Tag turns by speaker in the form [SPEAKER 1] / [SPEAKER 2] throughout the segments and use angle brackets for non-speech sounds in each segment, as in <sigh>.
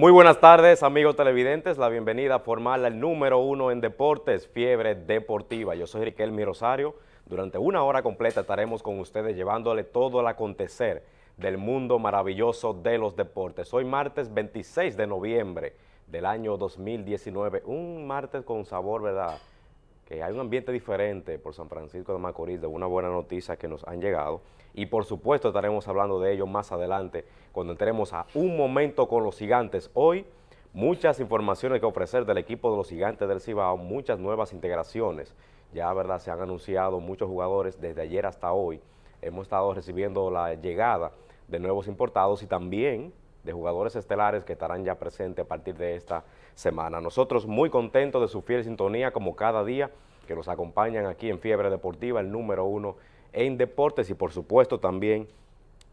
[SPEAKER 1] Muy buenas tardes, amigos televidentes. La bienvenida formal al número uno en deportes, Fiebre Deportiva. Yo soy Riquelmi Rosario. Durante una hora completa estaremos con ustedes llevándole todo el acontecer del mundo maravilloso de los deportes. Hoy martes 26 de noviembre del año 2019, un martes con sabor, ¿verdad?, que hay un ambiente diferente por San Francisco de Macorís, de una buena noticia que nos han llegado. Y por supuesto estaremos hablando de ello más adelante, cuando entremos a un momento con los gigantes. Hoy, muchas informaciones que ofrecer del equipo de los gigantes del Cibao, muchas nuevas integraciones. Ya, ¿verdad? Se han anunciado muchos jugadores desde ayer hasta hoy. Hemos estado recibiendo la llegada de nuevos importados y también de jugadores estelares que estarán ya presentes a partir de esta semana. Nosotros muy contentos de su fiel sintonía como cada día que nos acompañan aquí en Fiebre Deportiva, el número uno en deportes y por supuesto también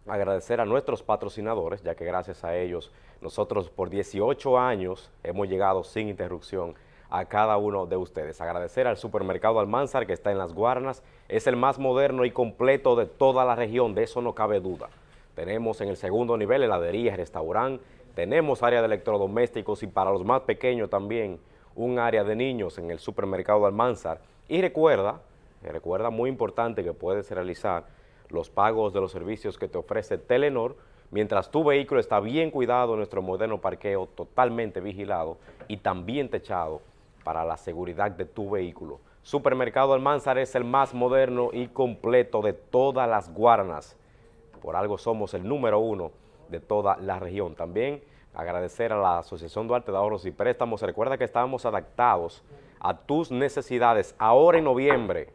[SPEAKER 1] agradecer a nuestros patrocinadores, ya que gracias a ellos nosotros por 18 años hemos llegado sin interrupción a cada uno de ustedes. Agradecer al supermercado Almanzar que está en Las Guarnas, es el más moderno y completo de toda la región, de eso no cabe duda. Tenemos en el segundo nivel heladería, restaurante, tenemos área de electrodomésticos y para los más pequeños también un área de niños en el supermercado de Almanzar. Y recuerda, recuerda muy importante que puedes realizar los pagos de los servicios que te ofrece Telenor mientras tu vehículo está bien cuidado en nuestro moderno parqueo, totalmente vigilado y también techado para la seguridad de tu vehículo. Supermercado Almanzar es el más moderno y completo de todas las guarnas por algo somos el número uno de toda la región. También agradecer a la Asociación Duarte de Ahorros y Préstamos. Recuerda que estábamos adaptados a tus necesidades ahora en noviembre,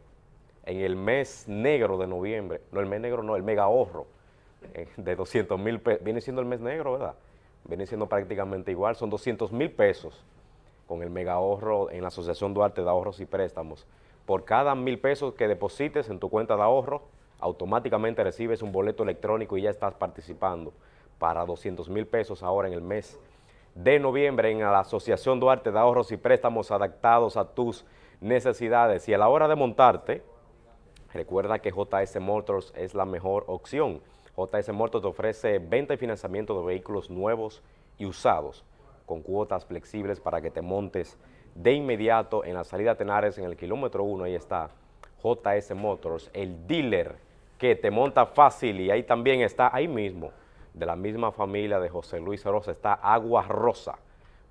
[SPEAKER 1] en el mes negro de noviembre. No, el mes negro no, el mega ahorro eh, de 200 mil pesos. Viene siendo el mes negro, ¿verdad? Viene siendo prácticamente igual, son 200 mil pesos con el mega ahorro en la Asociación Duarte de Ahorros y Préstamos. Por cada mil pesos que deposites en tu cuenta de ahorro, automáticamente recibes un boleto electrónico y ya estás participando para 200 mil pesos ahora en el mes de noviembre en la Asociación Duarte de Ahorros y Préstamos adaptados a tus necesidades. Y a la hora de montarte, recuerda que JS Motors es la mejor opción. JS Motors te ofrece venta y financiamiento de vehículos nuevos y usados con cuotas flexibles para que te montes de inmediato en la salida a Tenares en el kilómetro 1. Ahí está JS Motors, el dealer que te monta fácil y ahí también está, ahí mismo, de la misma familia de José Luis Rosa, está Agua Rosa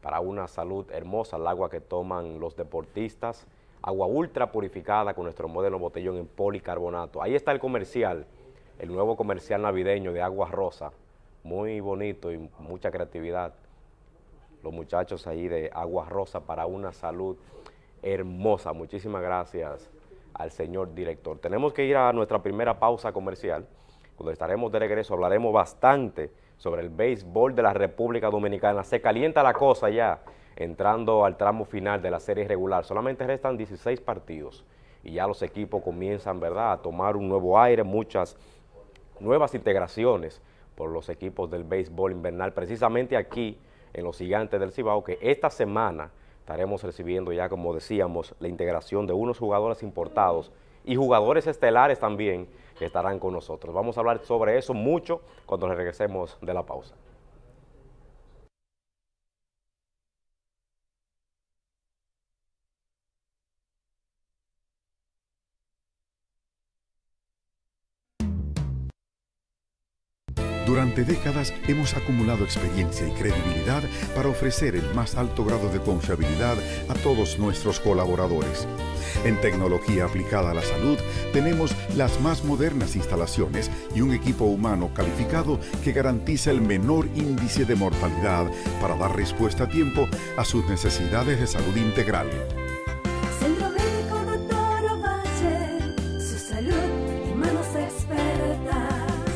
[SPEAKER 1] para una salud hermosa, el agua que toman los deportistas, agua ultra purificada con nuestro modelo botellón en policarbonato. Ahí está el comercial, el nuevo comercial navideño de Agua Rosa, muy bonito y mucha creatividad. Los muchachos ahí de Agua Rosa para una salud hermosa. Muchísimas gracias al señor director. Tenemos que ir a nuestra primera pausa comercial. Cuando estaremos de regreso hablaremos bastante sobre el béisbol de la República Dominicana. Se calienta la cosa ya entrando al tramo final de la serie regular. Solamente restan 16 partidos y ya los equipos comienzan ¿verdad? a tomar un nuevo aire, muchas nuevas integraciones por los equipos del béisbol invernal, precisamente aquí en los gigantes del Cibao, que esta semana estaremos recibiendo ya, como decíamos, la integración de unos jugadores importados y jugadores estelares también que estarán con nosotros. Vamos a hablar sobre eso mucho cuando regresemos de la pausa.
[SPEAKER 2] Durante décadas hemos acumulado experiencia y credibilidad para ofrecer el más alto grado de confiabilidad a todos nuestros colaboradores. En tecnología aplicada a la salud tenemos las más modernas instalaciones y un equipo humano calificado que garantiza el menor índice de mortalidad para dar respuesta a tiempo a sus necesidades de salud integral.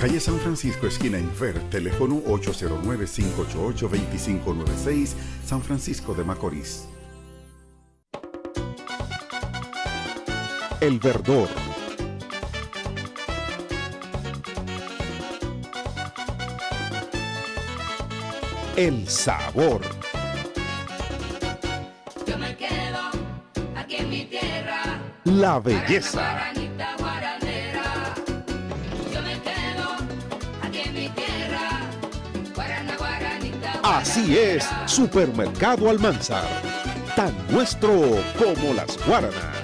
[SPEAKER 2] Calle San Francisco, esquina Infer, teléfono 809-588-2596, San Francisco de Macorís. El
[SPEAKER 3] Verdor. El sabor.
[SPEAKER 4] Yo me quedo aquí en mi tierra.
[SPEAKER 3] La belleza. Así es, Supermercado Almanzar, tan nuestro como las guaranas.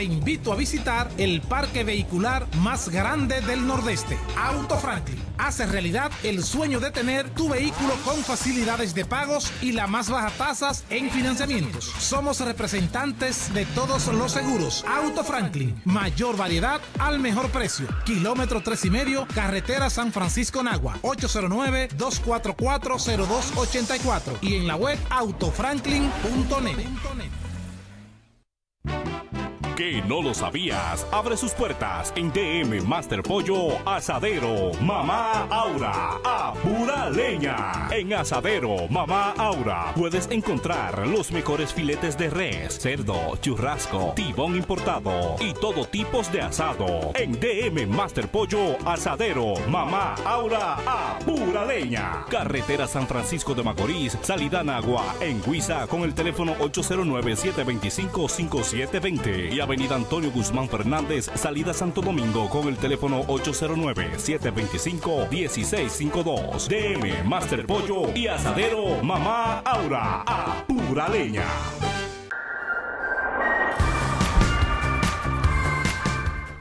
[SPEAKER 3] te invito a visitar el parque vehicular más grande del Nordeste, Auto Franklin. Hace realidad el sueño de tener tu vehículo con facilidades de pagos y la más baja tasas en financiamientos. Somos representantes de todos los seguros. Auto Franklin, mayor variedad al mejor precio. Kilómetro 3 y medio, carretera San Francisco Nagua, 809-244-0284 y en la web autofranklin.net que no lo sabías? Abre sus puertas en DM Master Pollo Asadero Mamá Aura a leña. En Asadero Mamá Aura puedes encontrar los mejores filetes de res, cerdo, churrasco, tibón importado y todo tipos de asado. En DM Master Pollo Asadero Mamá Aura a leña. Carretera San Francisco de Macorís, salida Nagua en Huiza con el teléfono 809 725 5720 y Avenida Antonio Guzmán Fernández, salida Santo Domingo, con el teléfono 809-725-1652. DM Master Pollo y Asadero Mamá Aura, a pura
[SPEAKER 5] leña.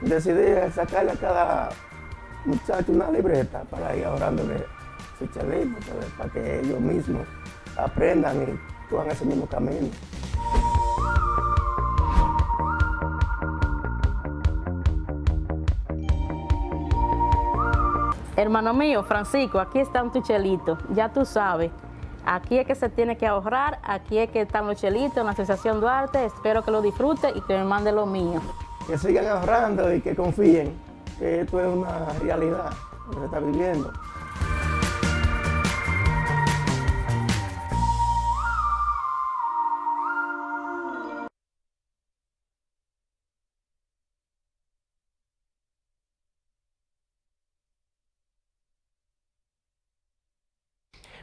[SPEAKER 5] Decidí sacarle a cada muchacho una libreta para ir ahorrándole su chavismo, para que ellos mismos aprendan y tomen ese
[SPEAKER 6] mismo camino.
[SPEAKER 4] Hermano mío, Francisco, aquí está un chelitos, ya tú sabes. Aquí es que se tiene que ahorrar, aquí es que están los chelitos en la Asociación Duarte. Espero que lo disfrute y que me mande lo mío.
[SPEAKER 7] Que sigan ahorrando y que confíen que esto es una realidad que se está viviendo.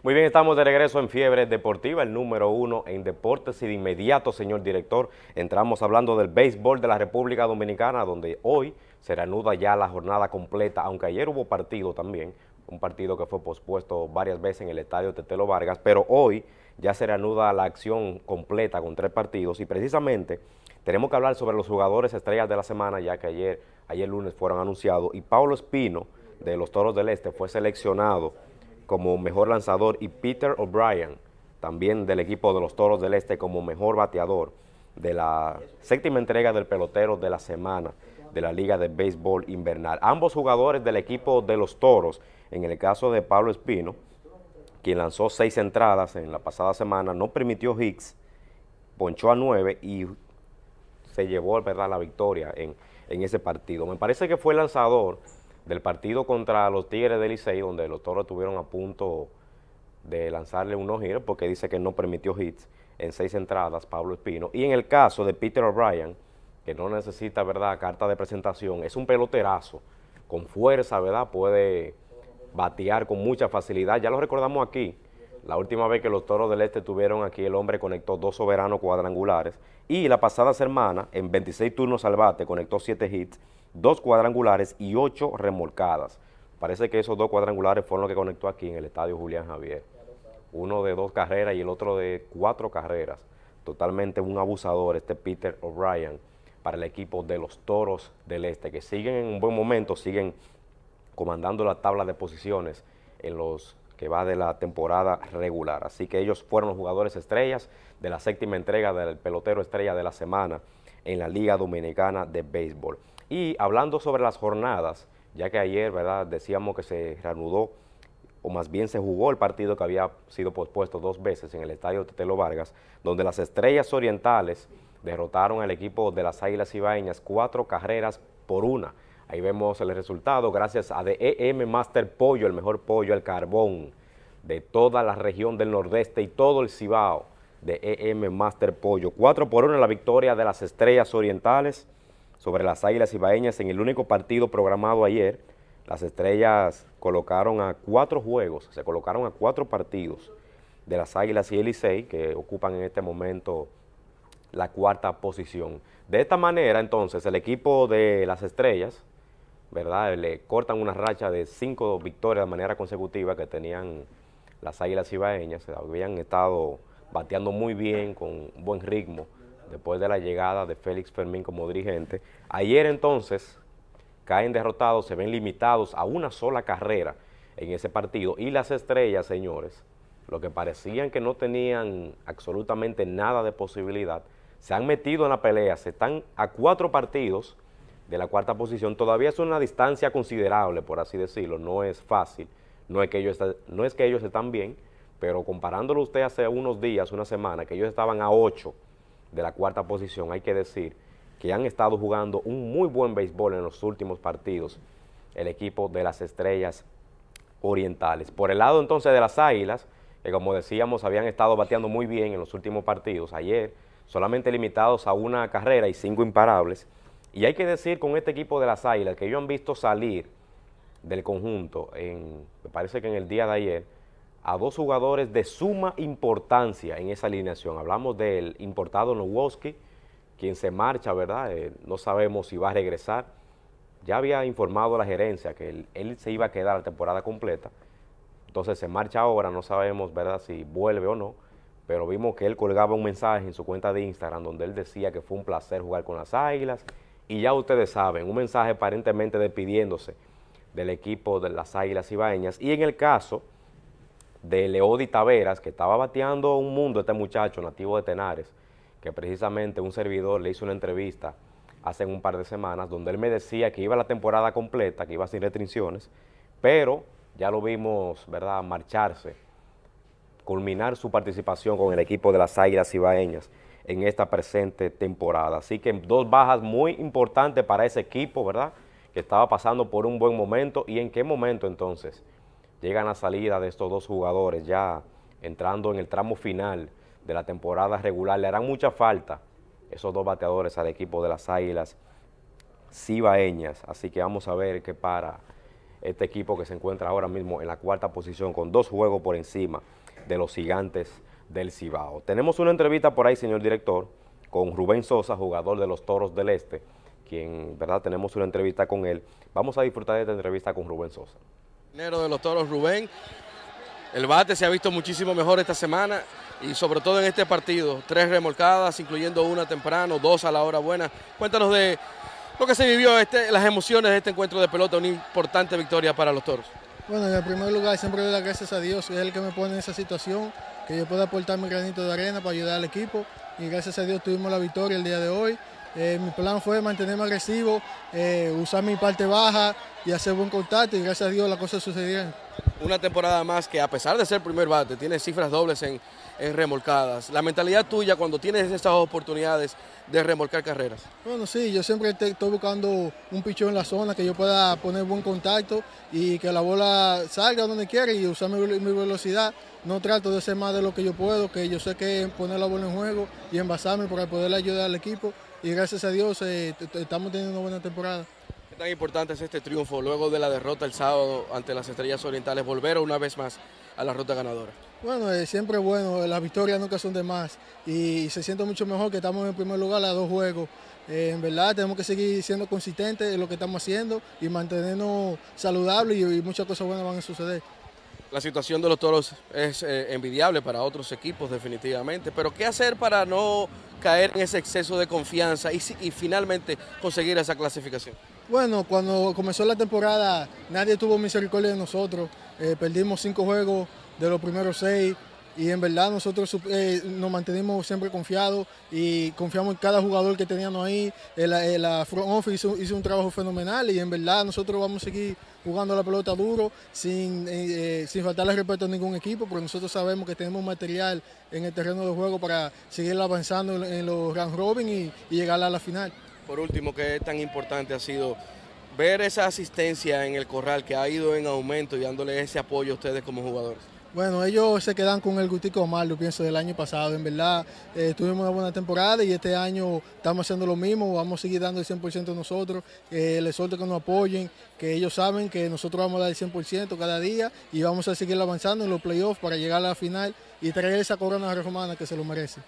[SPEAKER 1] Muy bien, estamos de regreso en Fiebre Deportiva, el número uno en deportes y de inmediato, señor director, entramos hablando del béisbol de la República Dominicana, donde hoy se reanuda ya la jornada completa, aunque ayer hubo partido también, un partido que fue pospuesto varias veces en el estadio Tetelo Vargas, pero hoy ya se reanuda la acción completa con tres partidos y precisamente tenemos que hablar sobre los jugadores estrellas de la semana, ya que ayer, ayer lunes fueron anunciados y Pablo Espino de los Toros del Este fue seleccionado como mejor lanzador y Peter O'Brien, también del equipo de los Toros del Este como mejor bateador de la séptima entrega del pelotero de la semana de la Liga de Béisbol Invernal. Ambos jugadores del equipo de los Toros, en el caso de Pablo Espino, quien lanzó seis entradas en la pasada semana, no permitió Hicks, ponchó a nueve y se llevó ¿verdad? la victoria en, en ese partido. Me parece que fue el lanzador del partido contra los Tigres del Licey, donde los toros tuvieron a punto de lanzarle unos giros porque dice que no permitió hits en seis entradas Pablo Espino. Y en el caso de Peter O'Brien, que no necesita, ¿verdad?, carta de presentación, es un peloterazo, con fuerza, ¿verdad?, puede batear con mucha facilidad. Ya lo recordamos aquí, la última vez que los Toros del Este tuvieron aquí, el hombre conectó dos soberanos cuadrangulares y la pasada semana, en 26 turnos al bate, conectó siete hits dos cuadrangulares y ocho remolcadas. Parece que esos dos cuadrangulares fueron los que conectó aquí en el estadio Julián Javier. Uno de dos carreras y el otro de cuatro carreras. Totalmente un abusador este Peter O'Brien para el equipo de los Toros del Este, que siguen en un buen momento, siguen comandando la tabla de posiciones en los que va de la temporada regular. Así que ellos fueron los jugadores estrellas de la séptima entrega del pelotero estrella de la semana en la Liga Dominicana de Béisbol. Y hablando sobre las jornadas, ya que ayer ¿verdad? decíamos que se reanudó, o más bien se jugó el partido que había sido pospuesto dos veces en el estadio Tetelo Vargas, donde las estrellas orientales derrotaron al equipo de las Águilas Ibaeñas cuatro carreras por una. Ahí vemos el resultado gracias a DEM Master Pollo, el mejor pollo al carbón de toda la región del Nordeste y todo el Cibao de EM Master Pollo. Cuatro por una la victoria de las Estrellas Orientales sobre las Águilas Ibaeñas en el único partido programado ayer. Las estrellas colocaron a cuatro juegos, se colocaron a cuatro partidos de las Águilas y el que ocupan en este momento la cuarta posición. De esta manera, entonces, el equipo de las estrellas, ¿verdad? Le cortan una racha de cinco victorias de manera consecutiva que tenían las Águilas Ibaeñas. Habían estado bateando muy bien, con buen ritmo después de la llegada de Félix Fermín como dirigente. Ayer entonces caen derrotados, se ven limitados a una sola carrera en ese partido. Y las estrellas, señores, lo que parecían que no tenían absolutamente nada de posibilidad, se han metido en la pelea, se están a cuatro partidos de la cuarta posición, todavía es una distancia considerable, por así decirlo, no es fácil, no es que ellos, no es que ellos están bien, pero comparándolo usted hace unos días, una semana, que ellos estaban a ocho, de la cuarta posición, hay que decir que han estado jugando un muy buen béisbol en los últimos partidos el equipo de las Estrellas Orientales. Por el lado entonces de las Águilas, que como decíamos habían estado bateando muy bien en los últimos partidos, ayer solamente limitados a una carrera y cinco imparables, y hay que decir con este equipo de las Águilas que yo han visto salir del conjunto, en, me parece que en el día de ayer, a dos jugadores de suma importancia en esa alineación. Hablamos del importado Nowoski, quien se marcha, ¿verdad? Eh, no sabemos si va a regresar. Ya había informado a la gerencia que él, se iba a quedar la temporada completa. Entonces se marcha ahora, no sabemos, ¿verdad?, si vuelve o no. Pero vimos que él colgaba un mensaje en su cuenta de Instagram donde él decía que fue un placer jugar con las Águilas. Y ya ustedes saben, un mensaje aparentemente despidiéndose del equipo de las Águilas Ibaeñas. Y en el caso de Leodi Taveras, que estaba bateando un mundo este muchacho nativo de Tenares, que precisamente un servidor le hizo una entrevista hace un par de semanas, donde él me decía que iba la temporada completa, que iba sin restricciones, pero ya lo vimos, ¿verdad?, marcharse, culminar su participación con el equipo de las Águilas Ibaeñas en esta presente temporada. Así que dos bajas muy importantes para ese equipo, ¿verdad?, que estaba pasando por un buen momento y en qué momento entonces llegan a salida de estos dos jugadores ya entrando en el tramo final de la temporada regular. Le harán mucha falta esos dos bateadores al equipo de las Águilas Cibaeñas. Así que vamos a ver qué para este equipo que se encuentra ahora mismo en la cuarta posición con dos juegos por encima de los gigantes del Cibao. Tenemos una entrevista por ahí, señor director, con Rubén Sosa, jugador de los Toros del Este, quien, ¿verdad? Tenemos una entrevista con él. Vamos a disfrutar de esta entrevista con Rubén Sosa
[SPEAKER 5] de los Toros, Rubén. El bate se ha visto muchísimo mejor esta semana y sobre todo en este partido. Tres remolcadas, incluyendo una temprano, dos a la hora buena. Cuéntanos de lo que se vivió, este, las emociones de este encuentro de pelota, una importante victoria para los Toros.
[SPEAKER 8] Bueno, en primer lugar siempre le doy las gracias a Dios, es el que me pone en esa situación, que yo pueda aportar mi granito de arena para ayudar al equipo. Y gracias a Dios tuvimos la victoria el día de hoy. Eh, mi plan fue mantenerme agresivo, eh, usar mi parte baja y hacer buen contacto y gracias a Dios las cosas sucedieron. Una
[SPEAKER 5] temporada más que a pesar de ser primer bate, tiene cifras dobles en, remolcadas. La mentalidad tuya cuando tienes esas oportunidades de remolcar carreras.
[SPEAKER 8] Bueno, sí, yo siempre estoy buscando un pichón en la zona que yo pueda poner buen contacto y que la bola salga donde quiera y usar mi, velocidad. No trato de ser más de lo que yo puedo, que yo sé que poner la bola en juego y envasarme para poderle ayudar al equipo y gracias a Dios eh, estamos teniendo una buena temporada.
[SPEAKER 5] ¿Qué tan importante es este triunfo luego de la derrota el sábado ante las Estrellas Orientales, volver una vez más a la ruta ganadora?
[SPEAKER 8] Bueno, eh, siempre siempre bueno, las victorias nunca son de más y se siente mucho mejor que estamos en primer lugar a dos juegos. Eh, en verdad tenemos que seguir siendo consistentes en lo que estamos haciendo y mantenernos saludables y muchas cosas buenas van a suceder.
[SPEAKER 5] La situación de los toros es eh, envidiable para otros equipos definitivamente, pero ¿qué hacer para no caer en ese exceso de confianza y, finalmente conseguir esa clasificación?
[SPEAKER 8] Bueno, cuando comenzó la temporada nadie tuvo misericordia de nosotros, eh, perdimos cinco juegos de los primeros seis, y en verdad nosotros eh, nos mantenemos siempre confiados y confiamos en cada jugador que teníamos ahí. La front office hizo, un trabajo fenomenal y en verdad nosotros vamos a seguir jugando la pelota duro eh, eh, sin, faltarle respeto a ningún equipo porque nosotros sabemos que tenemos material en el terreno de juego para seguir avanzando en, los Grand robin y, llegar a la final.
[SPEAKER 5] Por último, ¿qué tan importante ha sido ver esa asistencia en el corral que ha ido en aumento y dándole ese apoyo a ustedes como jugadores?
[SPEAKER 8] Bueno, ellos se quedan con el gustico malo. pienso, del año pasado. En verdad, eh, tuvimos una buena temporada y este año estamos haciendo lo mismo, vamos a seguir dando el 100% nosotros, les suelto que nos apoyen, que ellos saben que nosotros vamos a dar el 100% cada día y vamos a seguir avanzando en los playoffs para llegar a la final y traer esa corona romana que se lo merece.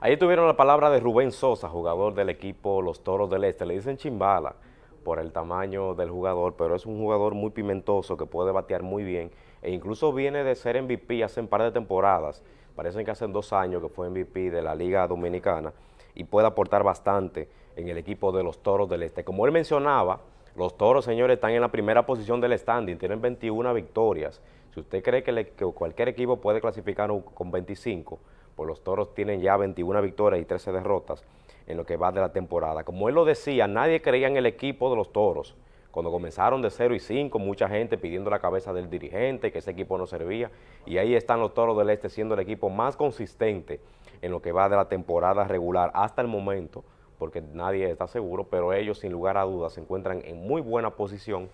[SPEAKER 1] Ahí tuvieron la palabra de Rubén Sosa, jugador del equipo Los Toros del Este. Le dicen chimbala por el tamaño del jugador, pero es un jugador muy pimentoso que puede batear muy bien e incluso viene de ser MVP hace un par de temporadas, Parece que hace dos años que fue MVP de la Liga Dominicana y puede aportar bastante en el equipo de los Toros del Este. Como él mencionaba, los Toros, señores, están en la primera posición del standing, tienen 21 victorias. Si usted cree que, que cualquier equipo puede clasificar con 25, pues los Toros tienen ya 21 victorias y 13 derrotas en lo que va de la temporada. Como él lo decía, nadie creía en el equipo de los toros. Cuando comenzaron de 0 y 5, mucha gente pidiendo la cabeza del dirigente, que ese equipo no servía. Y ahí están los Toros del Este siendo el equipo más consistente en lo que va de la temporada regular hasta el momento, porque nadie está seguro, pero ellos sin lugar a dudas se encuentran en muy buena posición,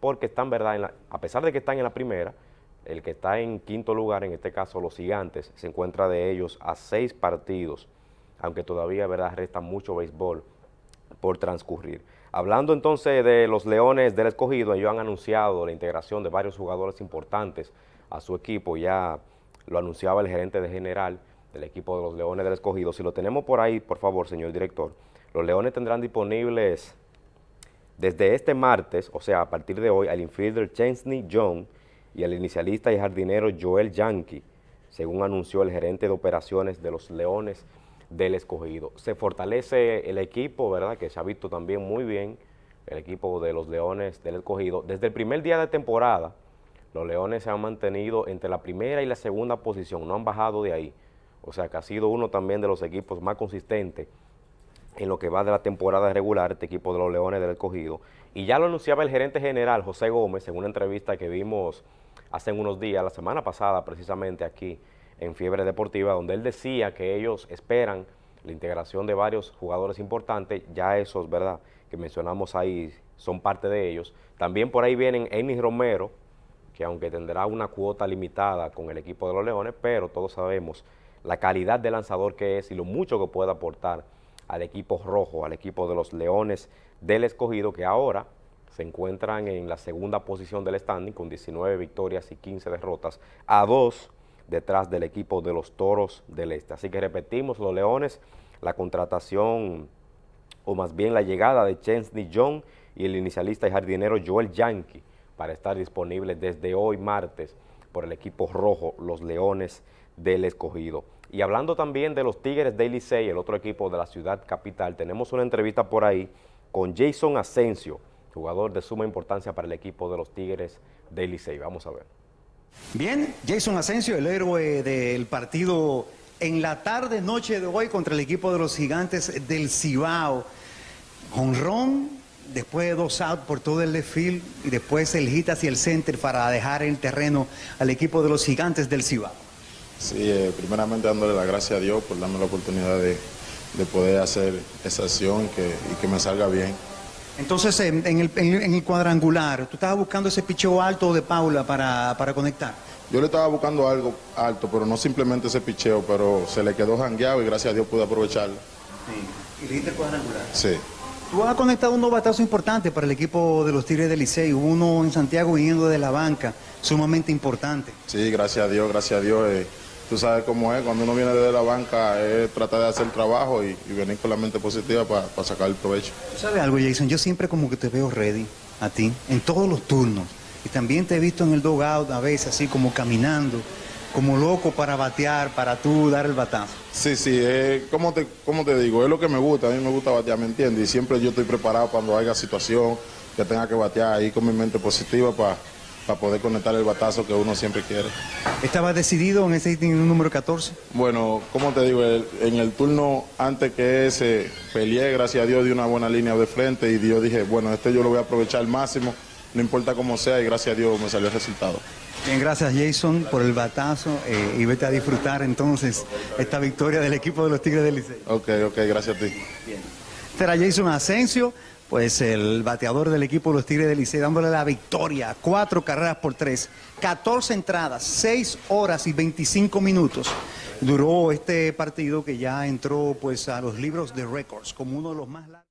[SPEAKER 1] porque están, ¿verdad? a pesar de que están en la primera, el que está en quinto lugar, en este caso los gigantes, se encuentra de ellos a seis partidos aunque todavía ¿verdad? resta mucho béisbol por transcurrir. Hablando entonces de los Leones del Escogido, ellos han anunciado la integración de varios jugadores importantes a su equipo, ya lo anunciaba el gerente de general del equipo de los Leones del Escogido. Si lo tenemos por ahí, por favor, señor director, los Leones tendrán disponibles desde este martes, o sea, a partir de hoy, al infielder Chesney Young y al inicialista y jardinero Joel Yankee, según anunció el gerente de operaciones de los Leones del escogido. Se fortalece el equipo, ¿verdad? Que se ha visto también muy bien el equipo de los Leones del escogido. Desde el primer día de temporada, los Leones se han mantenido entre la primera y la segunda posición, no han bajado de ahí. O sea que ha sido uno también de los equipos más consistentes en lo que va de la temporada regular, este equipo de los Leones del Escogido. Y ya lo anunciaba el gerente general José Gómez en una entrevista que vimos hace unos días, la semana pasada precisamente aquí en Fiebre Deportiva, donde él decía que ellos esperan la integración de varios jugadores importantes, ya esos, ¿verdad?, que mencionamos ahí son parte de ellos. También por ahí vienen Ennis Romero, que aunque tendrá una cuota limitada con el equipo de los Leones, pero todos sabemos la calidad de lanzador que es y lo mucho que puede aportar al equipo rojo, al equipo de los Leones del Escogido, que ahora se encuentran en la segunda posición del standing con 19 victorias y 15 derrotas, a dos detrás del equipo de los Toros del Este. Así que repetimos, los Leones, la contratación o más bien la llegada de Chesney John y el inicialista y jardinero Joel Yankee para estar disponible desde hoy martes por el equipo rojo, los Leones del Escogido. Y hablando también de los Tigres de Licey, el otro equipo de la ciudad capital, tenemos una entrevista por ahí con Jason Asensio, jugador de suma importancia para el equipo de los Tigres de Licey. Vamos a ver.
[SPEAKER 4] Bien, Jason Asensio, el héroe del partido en la tarde, noche de hoy contra el equipo de los gigantes del Cibao. Honrón, después de dos outs por todo el desfile y después el hit hacia el center para dejar el terreno al equipo de los gigantes del
[SPEAKER 9] Cibao. Sí, eh, primeramente dándole la gracia a Dios por darme la oportunidad de, poder hacer esa acción y que me salga bien.
[SPEAKER 4] Entonces, en, el, en, el, cuadrangular, tú estabas buscando ese picheo alto de Paula para, conectar.
[SPEAKER 9] Yo le estaba buscando algo alto, pero no simplemente ese picheo, pero se le quedó jangueado y gracias a Dios pude aprovecharlo. Sí. ¿Y le diste cuadrangular? Sí.
[SPEAKER 4] Tú has conectado un batazo importante para el equipo de los Tigres del Licey, uno en Santiago viniendo de la banca, sumamente importante.
[SPEAKER 9] Sí, gracias a Dios, gracias a Dios. Eh, tú sabes cómo es, cuando uno viene desde la banca es tratar de hacer trabajo y, venir con la mente positiva para sacar el provecho.
[SPEAKER 4] ¿Tú sabes algo, Jason? Yo siempre como que te veo ready a ti, en todos los turnos. Y también te he visto en el out a veces así como caminando, como loco para batear, para tú dar el batazo.
[SPEAKER 9] Sí, sí, como, te, como te digo, es lo que me gusta, a mí me gusta batear, ¿me entiendes? Y siempre yo estoy preparado cuando haya situación que tenga que batear ahí con mi mente positiva para para poder conectar el batazo que uno siempre quiere. ¿Estaba
[SPEAKER 4] decidido en ese inning número 14?
[SPEAKER 9] Bueno, como te digo, en el turno antes que ese peleé, gracias a Dios, di una buena línea de frente y yo dije, bueno, este yo lo voy a aprovechar al máximo, no importa cómo sea, y gracias a Dios me salió el resultado.
[SPEAKER 4] Bien, gracias Jason por el batazo eh, y vete a disfrutar entonces esta victoria del equipo de los Tigres del Liceo.
[SPEAKER 9] Ok, ok, gracias a ti. Bien.
[SPEAKER 4] Será Jason Asensio pues el bateador del equipo de los Tigres del Licey dándole la victoria, cuatro carreras por tres, 14 entradas, 6 horas y 25 minutos duró este partido que ya entró pues a los libros de récords como uno de los más largos.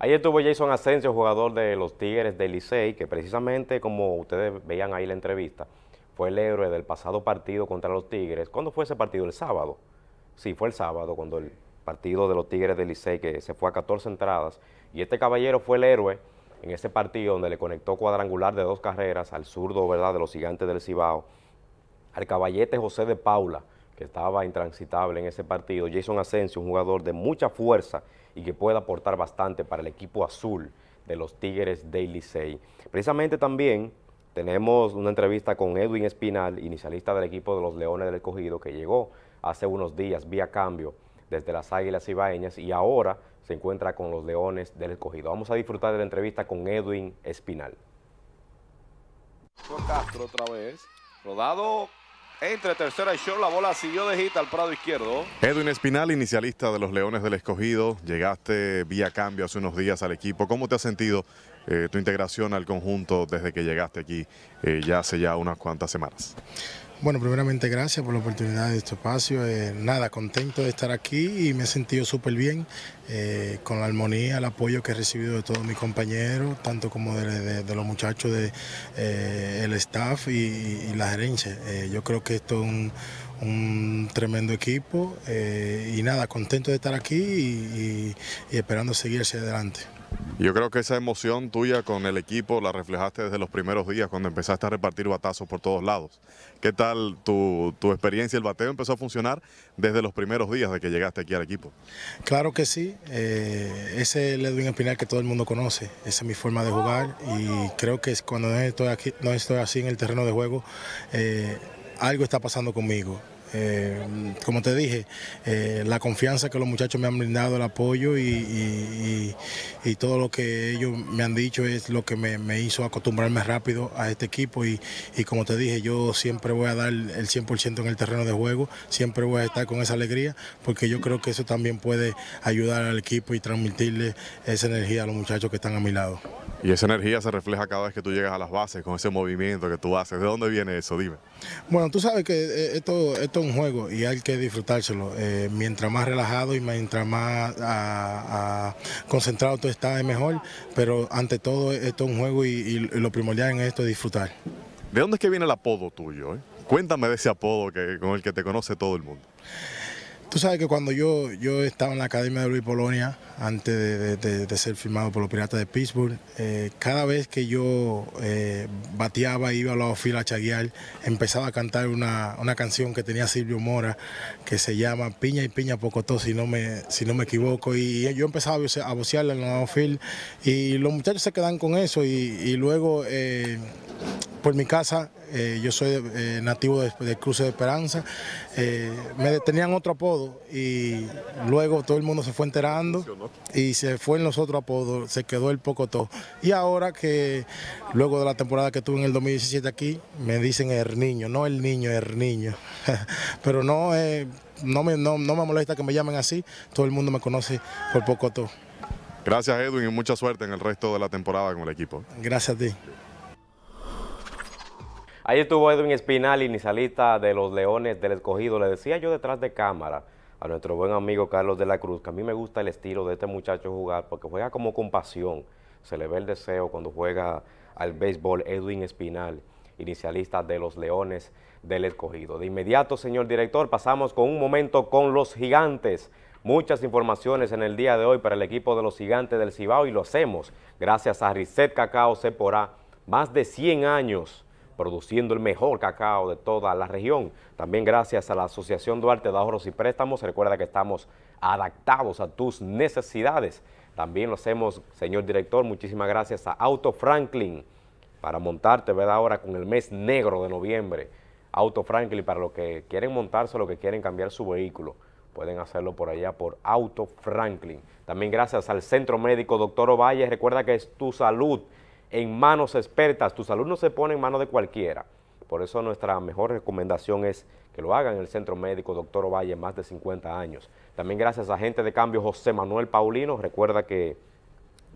[SPEAKER 1] Ahí estuvo Jason Asensio, jugador de los Tigres del Licey, que precisamente como ustedes veían ahí la entrevista, fue el héroe del pasado partido contra los Tigres. ¿Cuándo fue ese partido? El sábado. Sí, fue el sábado cuando el partido de los Tigres del Licey que se fue a 14 entradas y este caballero fue el héroe en ese partido donde le conectó cuadrangular de dos carreras al zurdo, ¿verdad?, de los gigantes del Cibao, al caballete José de Paula, que estaba intransitable en ese partido, Jason Asensio, un jugador de mucha fuerza y que puede aportar bastante para el equipo azul de los Tigres de Licey. Precisamente también tenemos una entrevista con Edwin Espinal, inicialista del equipo de los Leones del Cogido, que llegó hace unos días vía cambio desde las Águilas cibaeñas y ahora se encuentra con los Leones del Escogido. Vamos a disfrutar de la entrevista con Edwin Espinal.
[SPEAKER 3] otra vez, rodado entre tercera y short, la bola siguió de hit al prado izquierdo.
[SPEAKER 2] Edwin Espinal, inicialista de los Leones del Escogido, llegaste vía cambio hace unos días al equipo. ¿Cómo te has sentido eh, tu integración al conjunto desde que llegaste aquí eh, ya hace ya unas cuantas semanas?
[SPEAKER 6] Bueno, primeramente gracias por la oportunidad de este espacio. Eh, nada, contento de estar aquí y me he sentido súper bien eh, con la armonía, el apoyo que he recibido de todos mis compañeros, tanto como de, los muchachos del de, eh, el staff y, la gerencia. yo creo que esto es un, tremendo equipo y nada, contento de estar aquí y, y esperando seguir hacia adelante.
[SPEAKER 2] Yo creo que esa emoción tuya con el equipo la reflejaste desde los primeros días, cuando empezaste a repartir batazos por todos lados. ¿Qué tal tu, tu experiencia? ¿El bateo empezó a funcionar desde los primeros días de que llegaste aquí al equipo?
[SPEAKER 6] Claro que sí. Eh, ese es el Edwin Espinal que todo el mundo conoce. Esa es mi forma de jugar y creo que cuando no estoy, aquí, no estoy así en el terreno de juego, eh, algo está pasando conmigo. Eh, como te dije, eh, la confianza que los muchachos me han brindado, el apoyo y, todo lo que ellos me han dicho es lo que me, me hizo acostumbrarme rápido a este equipo y, como te dije, yo siempre voy a dar el 100% en el terreno de juego, siempre voy a estar con esa alegría porque yo creo que eso también puede ayudar al equipo y transmitirle esa energía a los muchachos que están a mi lado.
[SPEAKER 2] Y esa energía se refleja cada vez que tú llegas a las bases con ese movimiento que tú haces. ¿De dónde viene eso? Dime.
[SPEAKER 6] Bueno, tú sabes que eh, esto, es un juego y hay que disfrutárselo. Eh, mientras más relajado y mientras más concentrado tú estás, es mejor. Pero ante todo, esto es un juego y, lo primordial en esto es disfrutar.
[SPEAKER 2] ¿De dónde es que viene el apodo tuyo? Eh? Cuéntame de ese apodo que, con el que te conoce todo el mundo.
[SPEAKER 6] Tú sabes que cuando yo, yo estaba en la Academia de Luis Polonia, antes de, ser firmado por los Piratas de Pittsburgh, eh, cada vez que yo bateaba eh, bateaba, iba a la fila a chaguear, empezaba a cantar una, canción que tenía Silvio Mora, que se llama Piña y Piña Pocotó, si no me, si no me equivoco. Y yo empezaba a vocearla en la fila y los muchachos se quedan con eso y, luego... Eh, por mi casa eh, yo soy eh, nativo de, Cruz Cruce de Esperanza, eh, me tenían otro apodo y luego todo el mundo se fue enterando y se fue en los otros apodos, se quedó el Pocotó. Y ahora que luego de la temporada que tuve en el 2017 aquí, me dicen el niño, no el niño, el niño. <laughs> Pero no, no, me, no me molesta que me llamen así, todo el mundo me conoce por Pocotó.
[SPEAKER 2] Gracias Edwin y mucha suerte en el resto de la temporada con el equipo. Gracias
[SPEAKER 6] a ti.
[SPEAKER 1] Ahí estuvo Edwin Espinal, inicialista de los Leones del Escogido. Le decía yo detrás de cámara a nuestro buen amigo Carlos de la Cruz que a mí me gusta el estilo de este muchacho jugar porque juega como con pasión. Se le ve el deseo cuando juega al béisbol Edwin Espinal, inicialista de los Leones del Escogido. De inmediato, señor director, pasamos con un momento con los gigantes. Muchas informaciones en el día de hoy para el equipo de los gigantes del Cibao y lo hacemos gracias a Reset Cacao Sepora, más de 100 años produciendo el mejor cacao de toda la región. También gracias a la Asociación Duarte de Ahorros y Préstamos, recuerda que estamos adaptados a tus necesidades. También lo hacemos, señor director, muchísimas gracias a Auto Franklin para montarte, ¿verdad? Ahora con el mes negro de noviembre. Auto Franklin, para los que quieren montarse, los que quieren cambiar su vehículo, pueden hacerlo por allá por Auto Franklin. También gracias al Centro Médico Doctor Ovalle. Recuerda que es tu salud en manos expertas. Tu salud no se pone en manos de cualquiera. Por eso nuestra mejor recomendación es que lo hagan en el Centro Médico Doctor Ovalle, más de 50 años. También gracias a Agente de cambio José Manuel Paulino. Recuerda que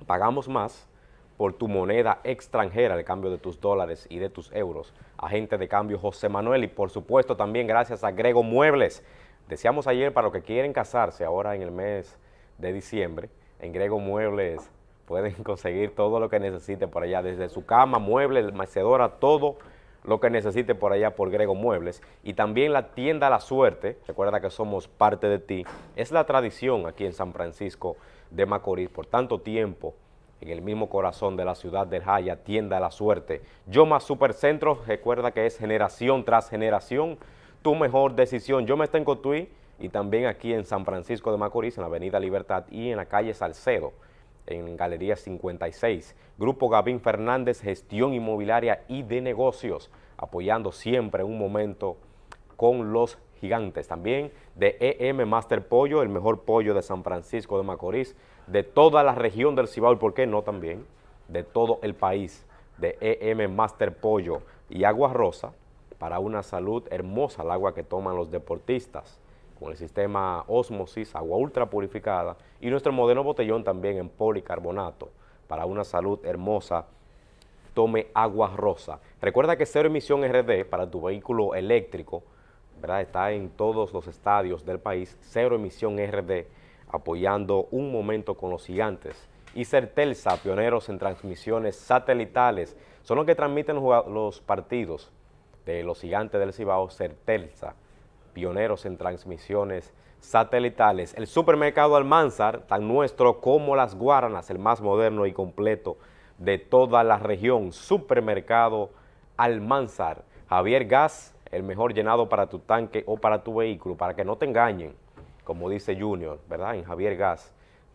[SPEAKER 1] pagamos más por tu moneda extranjera, el cambio de tus dólares y de tus euros. Agente de cambio José Manuel y por supuesto también gracias a Grego Muebles. Deseamos ayer para los que quieren casarse ahora en el mes de diciembre, en Grego Muebles pueden <laughs> conseguir todo lo que necesiten por allá, desde su cama, muebles, mecedora, todo lo que necesite por allá por Grego Muebles. Y también la tienda La Suerte, recuerda que somos parte de ti, es la tradición aquí en San Francisco de Macorís por tanto tiempo, en el mismo corazón de la ciudad del Jaya, tienda La Suerte. Yoma Supercentro, recuerda que es generación tras generación, tu mejor decisión. Yo me estoy en Cotuí y también aquí en San Francisco de Macorís, en la Avenida Libertad y en la calle Salcedo en Galería 56. Grupo Gavín Fernández, Gestión Inmobiliaria y de Negocios, apoyando siempre un momento con los gigantes. También de EM Master Pollo, el mejor pollo de San Francisco de Macorís, de toda la región del Cibao y por qué no también, de todo el país, de EM Master Pollo y Agua Rosa, para una salud hermosa, el agua que toman los deportistas con el sistema osmosis, agua ultra purificada, y nuestro modelo botellón también en policarbonato, para una salud hermosa, tome agua rosa. Recuerda que cero emisión RD para tu vehículo eléctrico, ¿verdad? está en todos los estadios del país, cero emisión RD, apoyando un momento con los gigantes. Y Certelsa, pioneros en transmisiones satelitales, son los que transmiten los, los partidos de los gigantes del Cibao, Certelsa pioneros en transmisiones satelitales. El supermercado Almanzar, tan nuestro como Las Guaranas, el más moderno y completo de toda la región. Supermercado Almanzar. Javier Gas, el mejor llenado para tu tanque o para tu vehículo, para que no te engañen, como dice Junior, ¿verdad? En Javier Gas.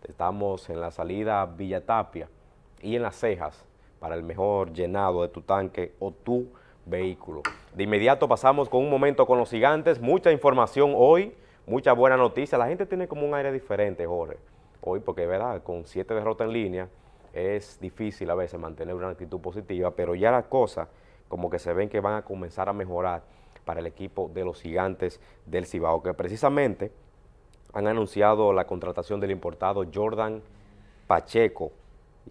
[SPEAKER 1] Estamos en la salida Villa Tapia y en Las Cejas para el mejor llenado de tu tanque o tu vehículo. De inmediato pasamos con un momento con los gigantes, mucha información hoy, mucha buena noticia. La gente tiene como un aire diferente, Jorge, hoy, porque verdad, con siete derrotas en línea es difícil a veces mantener una actitud positiva, pero ya las cosas como que se ven que van a comenzar a mejorar para el equipo de los gigantes del Cibao, que precisamente han anunciado la contratación del importado Jordan Pacheco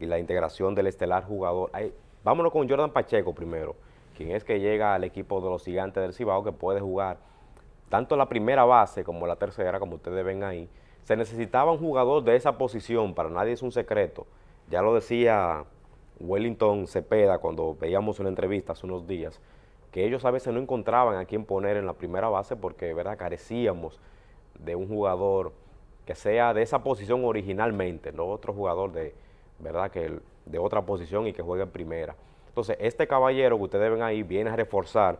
[SPEAKER 1] y la integración del estelar jugador. vámonos con Jordan Pacheco primero quien es que llega al equipo de los gigantes del Cibao, que puede jugar tanto la primera base como la tercera, como ustedes ven ahí. Se necesitaba un jugador de esa posición, para nadie es un secreto. Ya lo decía Wellington Cepeda cuando veíamos una entrevista hace unos días, que ellos a veces no encontraban a quién poner en la primera base porque, ¿verdad?, carecíamos de un jugador que sea de esa posición originalmente, no otro jugador de, ¿verdad?, que de otra posición y que juegue en primera. Entonces, este caballero que ustedes ven ahí viene a reforzar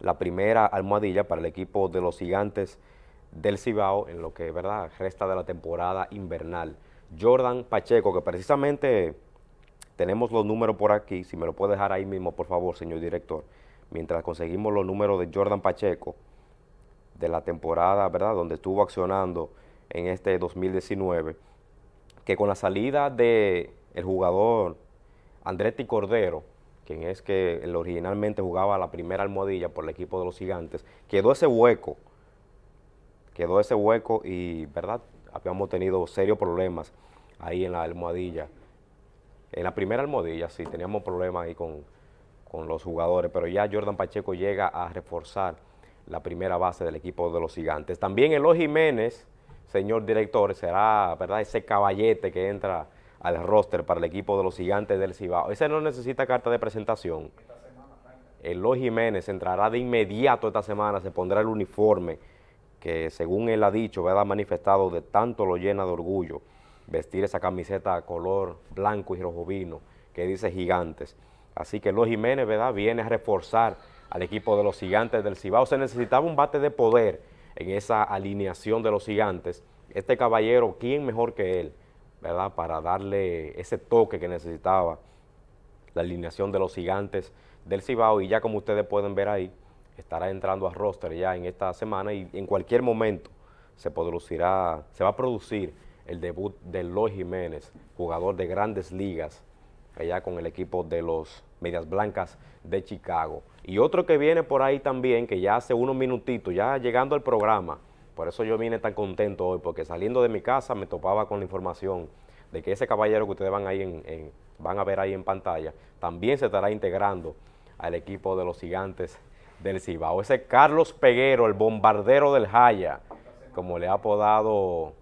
[SPEAKER 1] la primera almohadilla para el equipo de los gigantes del Cibao en lo que verdad resta de la temporada invernal. Jordan Pacheco, que precisamente tenemos los números por aquí, si me lo puede dejar ahí mismo, por favor, señor director, mientras conseguimos los números de Jordan Pacheco de la temporada, ¿verdad?, donde estuvo accionando en este 2019, que con la salida del el jugador Andretti Cordero, quien es que originalmente jugaba la primera almohadilla por el equipo de los gigantes, quedó ese hueco, quedó ese hueco y, ¿verdad? Habíamos tenido serios problemas ahí en la almohadilla. En la primera almohadilla sí, teníamos problemas ahí con, los jugadores, pero ya Jordan Pacheco llega a reforzar la primera base del equipo de los gigantes. También los Jiménez, señor director, será, ¿verdad? Ese caballete que entra al roster para el equipo de los gigantes del Cibao. Ese no necesita carta de presentación. Los Jiménez entrará de inmediato esta semana, se pondrá el uniforme que según él ha dicho, ¿verdad? manifestado de tanto lo llena de orgullo vestir esa camiseta color blanco y rojo vino que dice gigantes. Así que Los Jiménez ¿verdad? viene a reforzar al equipo de los gigantes del Cibao. Se necesitaba un bate de poder en esa alineación de los gigantes. Este caballero, ¿quién mejor que él? Para darle ese toque que necesitaba la alineación de los gigantes del Cibao y ya como ustedes pueden ver ahí, estará entrando a roster ya en esta semana y en cualquier momento se producirá, se va a producir el debut de Lloyd Jiménez, jugador de grandes ligas, allá con el equipo de los Medias Blancas de Chicago. Y otro que viene por ahí también, que ya hace unos minutitos, ya llegando al programa, por eso yo vine tan contento hoy, porque saliendo de mi casa me topaba con la información de que ese caballero que ustedes van, ahí van a ver ahí en pantalla también se estará integrando al equipo de los gigantes del Cibao. Ese Carlos Peguero, el bombardero del Jaya, como le ha apodado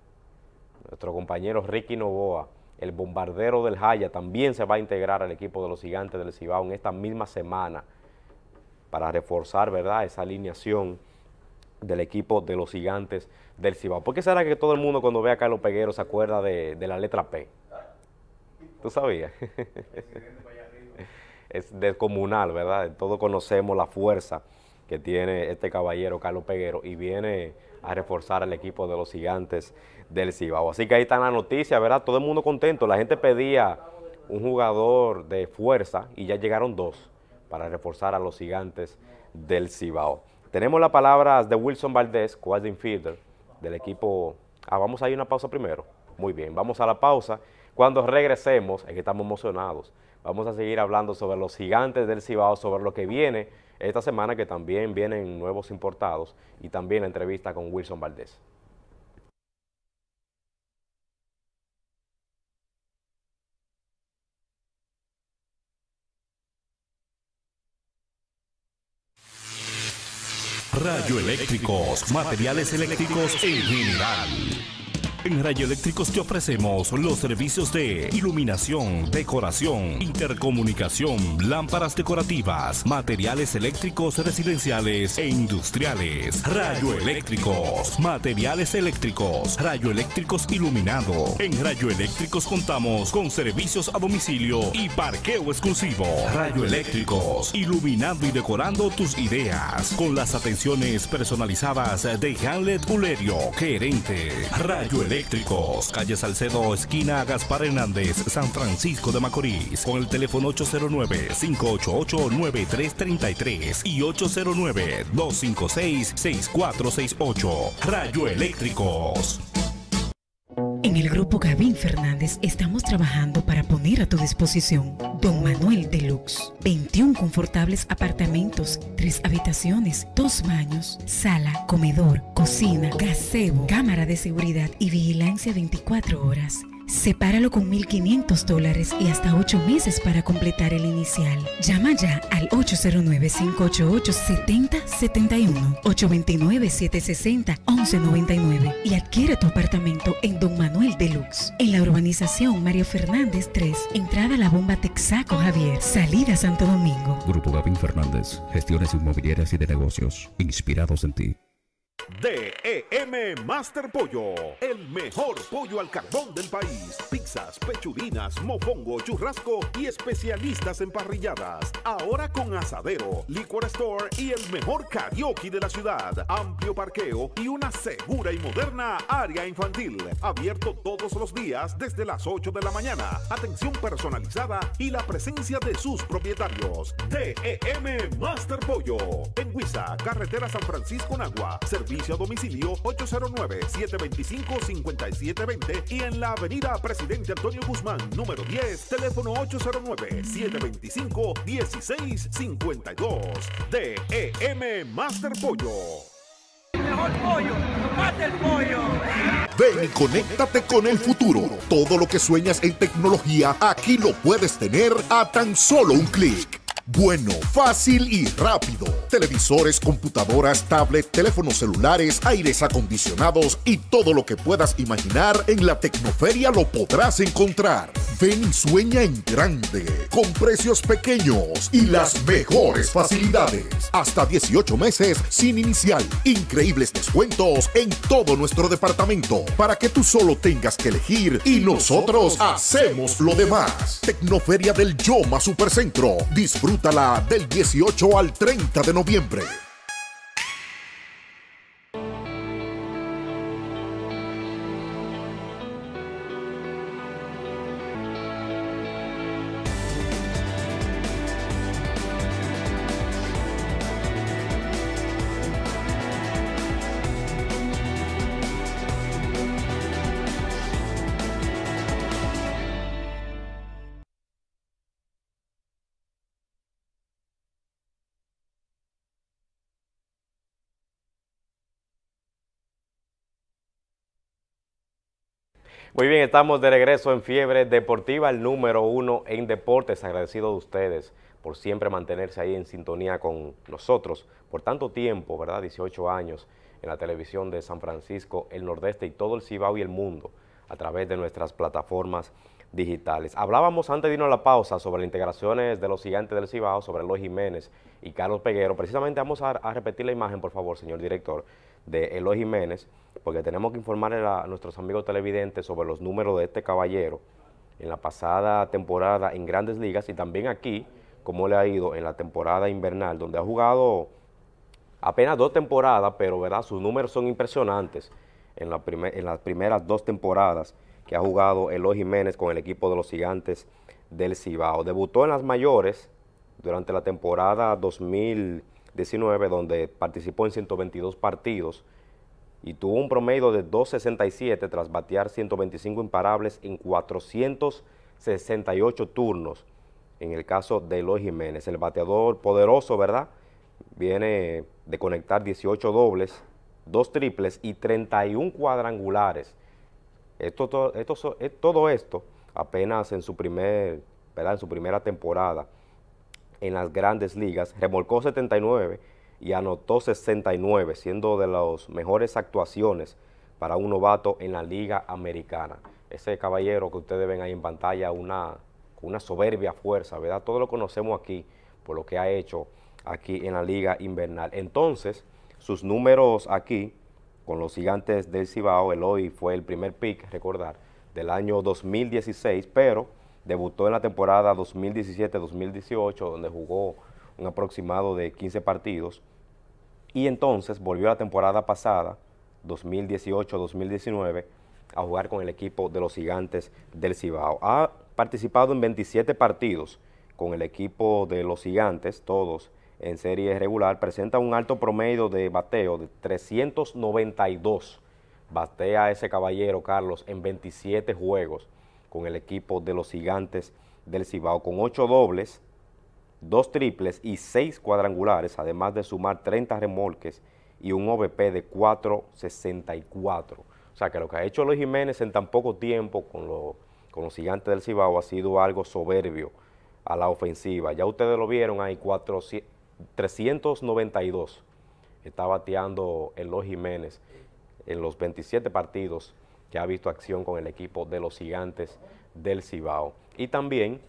[SPEAKER 1] nuestro compañero Ricky Novoa, el bombardero del Jaya, también se va a integrar al equipo de los gigantes del Cibao en esta misma semana para reforzar ¿verdad? esa alineación del equipo de los gigantes del Cibao. ¿Por qué será que todo el mundo cuando ve a Carlos Peguero se acuerda de, la letra P? ¿Tú sabías? <laughs> es descomunal, ¿verdad? Todos conocemos la fuerza que tiene este caballero Carlos Peguero y viene a reforzar al equipo de los gigantes del Cibao. Así que ahí está la noticia, ¿verdad? Todo el mundo contento. La gente pedía un jugador de fuerza y ya llegaron dos para reforzar a los gigantes del Cibao. Tenemos las palabras de Wilson Valdés, coach del equipo. Ah, vamos a ir a una pausa primero. Muy bien, vamos a la pausa. Cuando regresemos, es que estamos emocionados. Vamos a seguir hablando sobre los gigantes del Cibao, sobre lo que viene esta semana, que también vienen nuevos importados, y también la entrevista con Wilson Valdés.
[SPEAKER 3] Radioeléctricos, Eléctricos, materiales eléctricos en general. En Eléctricos te ofrecemos los servicios de iluminación, decoración, intercomunicación, lámparas decorativas, materiales eléctricos residenciales e industriales. Rayo Eléctricos, materiales eléctricos, Rayo Eléctricos iluminado. En Rayo Eléctricos contamos con servicios a domicilio y parqueo exclusivo. Rayo Eléctricos, iluminando y decorando tus ideas con las atenciones personalizadas de Hamlet Pulerio, gerente. Rayo eléctricos. Calle Salcedo, esquina Gaspar Hernández, San Francisco de Macorís. Con el teléfono 809-588-9333 y 809-256-6468. Rayo Eléctricos.
[SPEAKER 10] En el grupo Gavín Fernández estamos trabajando para poner a tu disposición Don Manuel Deluxe. 21 confortables apartamentos, 3 habitaciones, 2 baños, sala, comedor, cocina, gazebo, cámara de seguridad y vigilancia 24 horas Sepáralo con 1.500 dólares y hasta 8 meses para completar el inicial. Llama ya al 809-588-7071, 829-760-1199 y adquiere tu apartamento en Don Manuel Deluxe, en la urbanización Mario Fernández 3, entrada a la bomba Texaco Javier, salida Santo Domingo.
[SPEAKER 1] Grupo Gavín Fernández, gestiones inmobiliarias y de negocios, inspirados en ti.
[SPEAKER 3] DEM Master Pollo, el mejor pollo al carbón del país. Pizzas, pechurinas, mofongo, churrasco y especialistas en parrilladas. Ahora con asadero, liquor store y el mejor karaoke de la ciudad. Amplio parqueo y una segura y moderna área infantil. Abierto todos los días desde las 8 de la mañana. Atención personalizada y la presencia de sus propietarios. DEM Master Pollo, en Huiza, carretera San Francisco Nagua. Servicio a domicilio 809-725-5720 y en la avenida Presidente Antonio Guzmán, número 10, teléfono 809-725-1652. DEM e Master Pollo. Mejor
[SPEAKER 10] pollo, más pollo.
[SPEAKER 3] Ven conéctate con el futuro. Todo lo que sueñas en tecnología, aquí lo puedes tener a tan solo un clic. Bueno, fácil y rápido. Televisores, computadoras, tablet, teléfonos celulares, aires acondicionados y todo lo que puedas imaginar en la Tecnoferia lo podrás encontrar. Ven y sueña en grande, con precios pequeños y las mejores facilidades. Hasta 18 meses sin inicial. Increíbles descuentos en todo nuestro departamento para que tú solo tengas que elegir y nosotros hacemos lo demás. Tecnoferia del Yoma Supercentro. Disfruta del 18 al 30 de noviembre.
[SPEAKER 7] Muy
[SPEAKER 1] bien, estamos de regreso en Fiebre Deportiva, el número uno en deportes. Agradecido de ustedes por siempre mantenerse ahí en sintonía con nosotros por tanto tiempo, ¿verdad? 18 años en la televisión de San Francisco, el Nordeste y todo el Cibao y el mundo a través de nuestras plataformas digitales. Hablábamos antes de irnos a la pausa sobre las integraciones de los gigantes del Cibao, sobre los Jiménez y Carlos Peguero. Precisamente vamos a, a repetir la imagen, por favor, señor director, de Eloy Jiménez, porque tenemos que informarle a, nuestros amigos televidentes sobre los números de este caballero en la pasada temporada en grandes ligas y también aquí, cómo le ha ido en la temporada invernal, donde ha jugado apenas dos temporadas, pero ¿verdad? sus números son impresionantes en, la en las primeras dos temporadas que ha jugado Eloy Jiménez con el equipo de los gigantes del Cibao. Debutó en las mayores durante la temporada 2000 19, donde participó en 122 partidos y tuvo un promedio de 2.67 tras batear 125 imparables en 468 turnos. En el caso de Eloy Jiménez, el bateador poderoso, ¿verdad? Viene de conectar 18 dobles, dos triples y 31 cuadrangulares. Esto, todo, esto, eh, todo esto apenas en su, primer, ¿verdad? en su primera temporada en las grandes ligas, remolcó 79 y anotó 69, siendo de las mejores actuaciones para un novato en la liga americana. Ese caballero que ustedes ven ahí en pantalla, una, una soberbia fuerza, ¿verdad? Todo lo conocemos aquí por lo que ha hecho aquí en la liga invernal. Entonces, sus números aquí, con los gigantes del Cibao, el hoy fue el primer pick, recordar, del año 2016, pero Debutó en la temporada 2017-2018, donde jugó un aproximado de 15 partidos. Y entonces volvió la temporada pasada, 2018-2019, a jugar con el equipo de los gigantes del Cibao. Ha participado en 27 partidos con el equipo de los gigantes, todos en serie regular, presenta un alto promedio de bateo de 392. Batea ese caballero, Carlos, en 27 juegos con el equipo de los gigantes del Cibao, con ocho dobles, dos triples y seis cuadrangulares, además de sumar 30 remolques y un OBP de 4.64. O sea que lo que ha hecho Luis Jiménez en tan poco tiempo con, con los gigantes del Cibao ha sido algo soberbio a la ofensiva. Ya ustedes lo vieron, hay 4, 392 está bateando Luis Jiménez en los 27 partidos que ha visto acción con el equipo de los gigantes del Cibao. Y también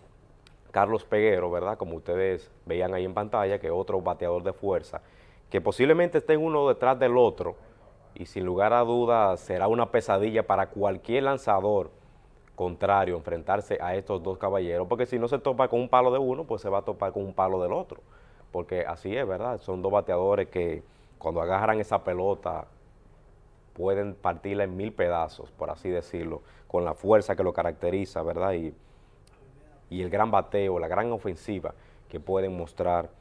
[SPEAKER 1] Carlos Peguero, ¿verdad? Como ustedes veían ahí en pantalla, que otro bateador de fuerza, que posiblemente estén uno detrás del otro y sin lugar a dudas será una pesadilla para cualquier lanzador contrario enfrentarse a estos dos caballeros, porque si no se topa con un palo de uno, pues se va a topar con un palo del otro, porque así es, ¿verdad? Son dos bateadores que cuando agarran esa pelota pueden partirla en mil pedazos, por así decirlo, con la fuerza que lo caracteriza, ¿verdad? Y, y el gran bateo, la gran ofensiva que pueden mostrar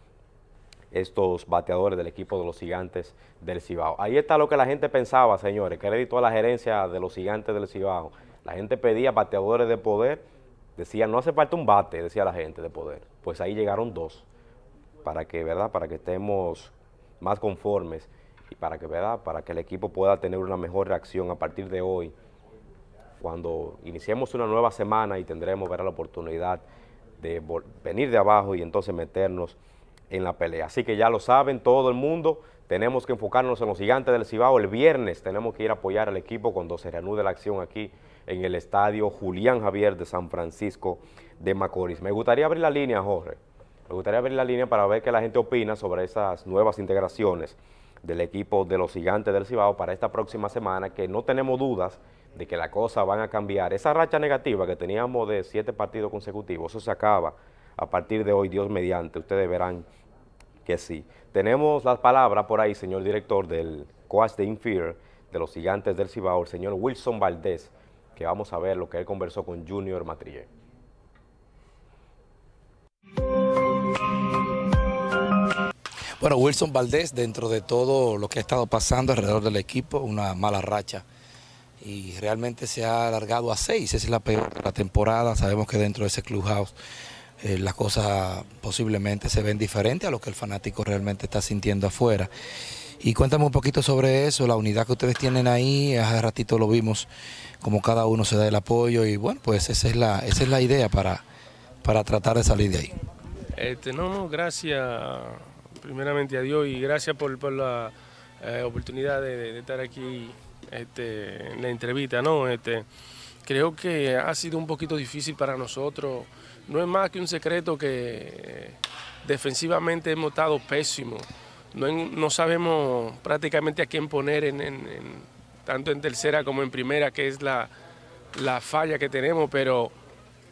[SPEAKER 1] estos bateadores del equipo de los gigantes del Cibao. Ahí está lo que la gente pensaba, señores, crédito a la gerencia de los gigantes del Cibao. La gente pedía bateadores de poder, decía, no hace falta un bate, decía la gente de poder. Pues ahí llegaron dos, para que, ¿verdad? Para que estemos más conformes para que, ¿verdad? para que el equipo pueda tener una mejor reacción a partir de hoy, cuando iniciemos una nueva semana y tendremos ver la oportunidad de venir de abajo y entonces meternos en la pelea. Así que ya lo saben todo el mundo, tenemos que enfocarnos en los gigantes del Cibao. El viernes tenemos que ir a apoyar al equipo cuando se reanude la acción aquí en el estadio Julián Javier de San Francisco de Macorís. Me gustaría abrir la línea, Jorge. Me gustaría abrir la línea para ver qué la gente opina sobre esas nuevas integraciones del equipo de los gigantes del Cibao para esta próxima semana, que no tenemos dudas de que la cosa van a cambiar. Esa racha negativa que teníamos de siete partidos consecutivos, eso se acaba a partir de hoy, Dios mediante, ustedes verán que sí. Tenemos las palabras por ahí, señor director del coach de Inferior, de los gigantes del Cibao, el señor Wilson Valdés, que vamos a ver lo que él conversó con Junior Matrié. Bueno, Wilson Valdés, dentro de todo lo que ha estado
[SPEAKER 10] pasando alrededor del equipo, una mala racha. Y realmente se ha alargado a seis, esa es la peor de la temporada. Sabemos que dentro de ese clubhouse eh, las cosas posiblemente se ven diferentes a lo que el fanático realmente está sintiendo afuera. Y cuéntame un poquito sobre eso, la unidad que ustedes tienen ahí, hace ratito lo vimos, como cada uno se da el apoyo y bueno, pues esa es la, es la idea para, para tratar de salir de ahí.
[SPEAKER 7] Este, no, no, gracias primeramente a Dios y gracias por, por la eh, oportunidad de, estar aquí este, en la entrevista, ¿no? Este, creo que ha sido un poquito difícil para nosotros. No es más que un secreto que eh, defensivamente hemos estado pésimos. No, sabemos prácticamente a quién poner en, tanto en tercera como en primera, que es la, falla que tenemos, pero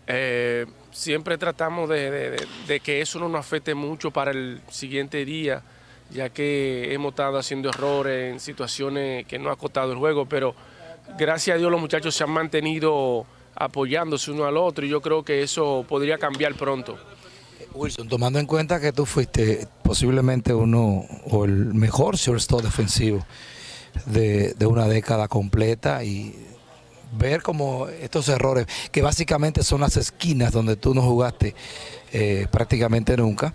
[SPEAKER 7] eh, siempre tratamos de, que eso no nos afecte mucho para el siguiente día, ya que hemos estado haciendo errores en situaciones que no ha costado el juego, pero gracias a Dios los muchachos se han mantenido apoyándose uno al otro y yo creo que eso podría cambiar pronto.
[SPEAKER 10] Eh, Wilson, tomando en cuenta que tú fuiste posiblemente uno o el mejor shortstop defensivo de una década completa y ver como estos errores, que básicamente son las esquinas donde tú no jugaste eh, prácticamente nunca,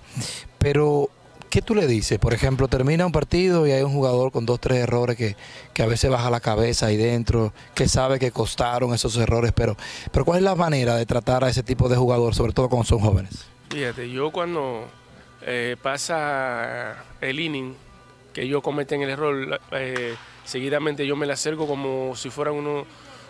[SPEAKER 10] pero ¿qué tú le dices? Por ejemplo, termina un partido y hay un jugador con dos, tres errores que, a veces baja la cabeza ahí dentro, que sabe que costaron esos errores, pero, pero ¿cuál es la manera de tratar a ese tipo de jugador, sobre todo cuando son jóvenes?
[SPEAKER 7] Fíjate, yo cuando eh, pasa el inning, que ellos cometen el error, eh, seguidamente yo me le acerco como si fuera uno,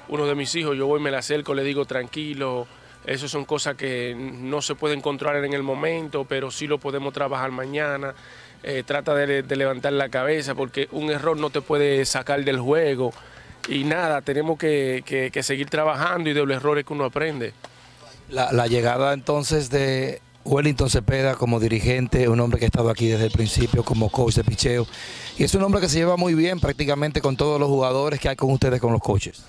[SPEAKER 7] uno de mis hijos, yo voy, me la acerco, le digo tranquilo, esas son cosas que no se pueden controlar en el momento, pero sí lo podemos trabajar mañana. Eh, trata de, levantar la cabeza porque un error no te puede sacar del juego. Y nada, tenemos que, seguir trabajando y de los errores que uno aprende.
[SPEAKER 10] La, la, llegada entonces de Wellington Cepeda como dirigente, un hombre que ha estado aquí desde el principio como coach de picheo, y es un hombre que se lleva muy bien prácticamente con todos los jugadores que hay con ustedes, con los coaches.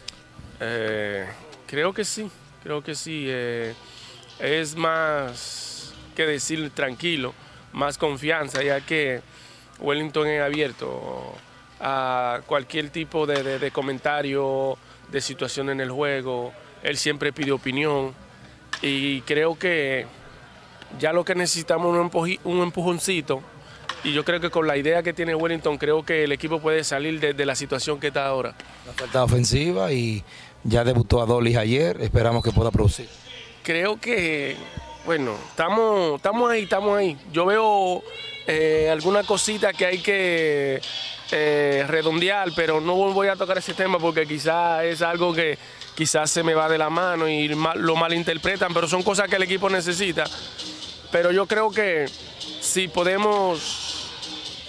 [SPEAKER 7] Eh, creo que sí, creo que sí. Eh, es más que decir tranquilo, más confianza, ya que Wellington es abierto a cualquier tipo de, comentario, de situación en el juego. Él siempre pide opinión y creo que ya lo que necesitamos es un, empujoncito. Y yo creo que con la idea que tiene Wellington, creo que el equipo puede salir de, de la situación que está ahora.
[SPEAKER 10] La falta ofensiva y ya debutó a Dolly ayer, esperamos que pueda producir.
[SPEAKER 7] Creo que, bueno, estamos, estamos ahí, estamos ahí. Yo veo eh, algunas cositas que hay que eh, redondear, pero no voy a tocar ese tema porque quizás es algo que quizás se me va de la mano y lo malinterpretan, pero son cosas que el equipo necesita. Pero yo creo que si podemos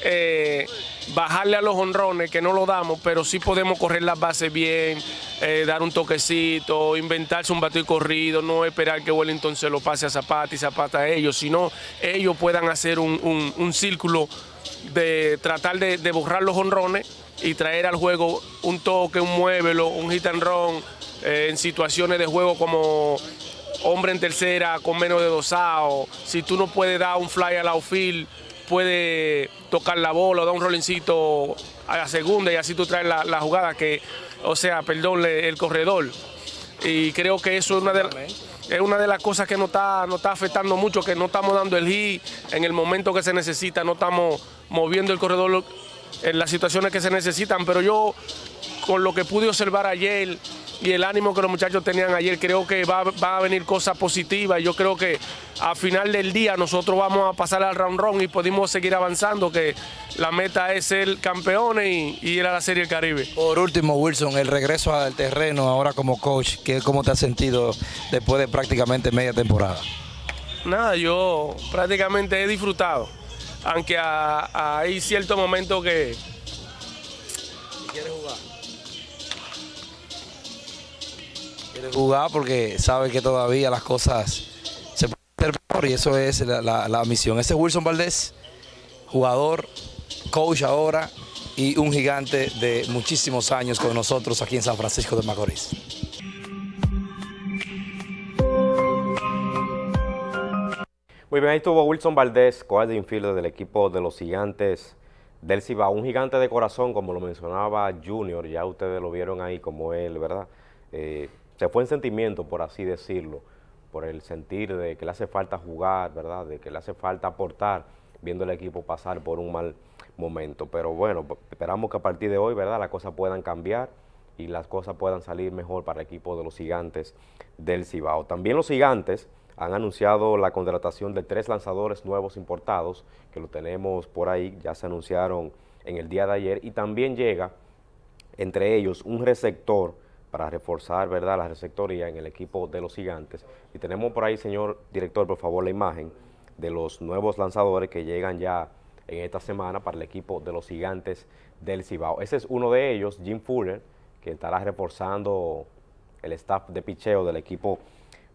[SPEAKER 7] eh, bajarle a los honrones, que no lo damos, pero sí podemos correr las bases bien, eh, dar un toquecito, inventarse un bateo corrido, no esperar que Wellington se lo pase a Zapata y Zapata a ellos, sino ellos puedan hacer un, círculo de tratar de, borrar los honrones y traer al juego un toque, un muévelo, un hit and run, eh, en situaciones de juego como hombre en tercera con menos de dos dosado, si tú no puedes dar un fly al outfield puede tocar la bola o dar un rolencito a la segunda y así tú traes la, jugada que, o sea, perdón, el corredor. Y creo que eso es una de, es una de las cosas que nos está, nos está afectando mucho, que no estamos dando el hit en el momento que se necesita, no estamos moviendo el corredor en las situaciones que se necesitan. Pero yo, con lo que pude observar ayer, y el ánimo que los muchachos tenían ayer. Creo que va, a venir cosas positivas. Yo creo que a final del día nosotros vamos a pasar al round round y podemos seguir avanzando, que la meta es ser campeones y, ir a la Serie del Caribe. Por
[SPEAKER 10] último, Wilson, el regreso al terreno ahora como coach, ¿qué, ¿cómo te has sentido después de prácticamente media temporada?
[SPEAKER 7] Nada, yo prácticamente he disfrutado, aunque hay ciertos momentos que...
[SPEAKER 10] jugar porque sabe que todavía las cosas se pueden hacer mejor y eso es la, misión. Ese es Wilson Valdés, jugador, coach ahora y un gigante de muchísimos años con nosotros aquí en San Francisco de Macorís.
[SPEAKER 1] Muy bien, ahí estuvo Wilson Valdés, coach de del equipo de los gigantes del Ciba, Un gigante de corazón, como lo mencionaba Junior, ya ustedes lo vieron ahí como él, ¿verdad? Eh, se fue en sentimiento, por así decirlo, por el sentir de que le hace falta jugar, ¿verdad? De que le hace falta aportar, viendo el equipo pasar por un mal momento. Pero bueno, pues, esperamos que a partir de hoy, ¿verdad? Las cosas puedan cambiar y las cosas puedan salir mejor para el equipo de los gigantes del Cibao. También los gigantes han anunciado la contratación de tres lanzadores nuevos importados, que lo tenemos por ahí, ya se anunciaron en el día de ayer, y también llega entre ellos un receptor para reforzar ¿verdad? la receptoría en el equipo de los gigantes. Y tenemos por ahí, señor director, por favor, la imagen de los nuevos lanzadores que llegan ya en esta semana para el equipo de los gigantes del Cibao. Ese es uno de ellos, Jim Fuller, que estará reforzando el staff de picheo del equipo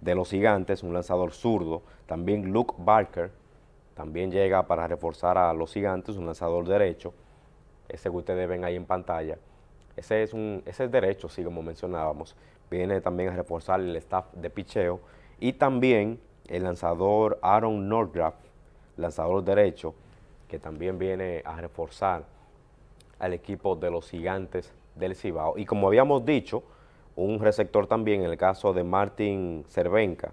[SPEAKER 1] de los gigantes, un lanzador zurdo. También Luke Barker, también llega para reforzar a los gigantes, un lanzador derecho, ese que ustedes ven ahí en pantalla. Ese es, un, ese derecho, sí, como mencionábamos. Viene también a reforzar el staff de picheo y también el lanzador Aaron Norgraf, lanzador derecho, que también viene a reforzar al equipo de los gigantes del Cibao. Y como habíamos dicho, un receptor también, en el caso de Martin Cervenka,